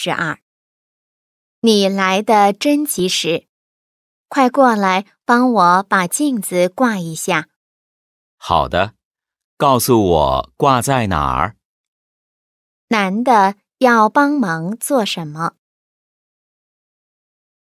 十二，你来的真及时，快过来帮我把镜子挂一下。好的，告诉我挂在哪儿。男的要帮忙做什么？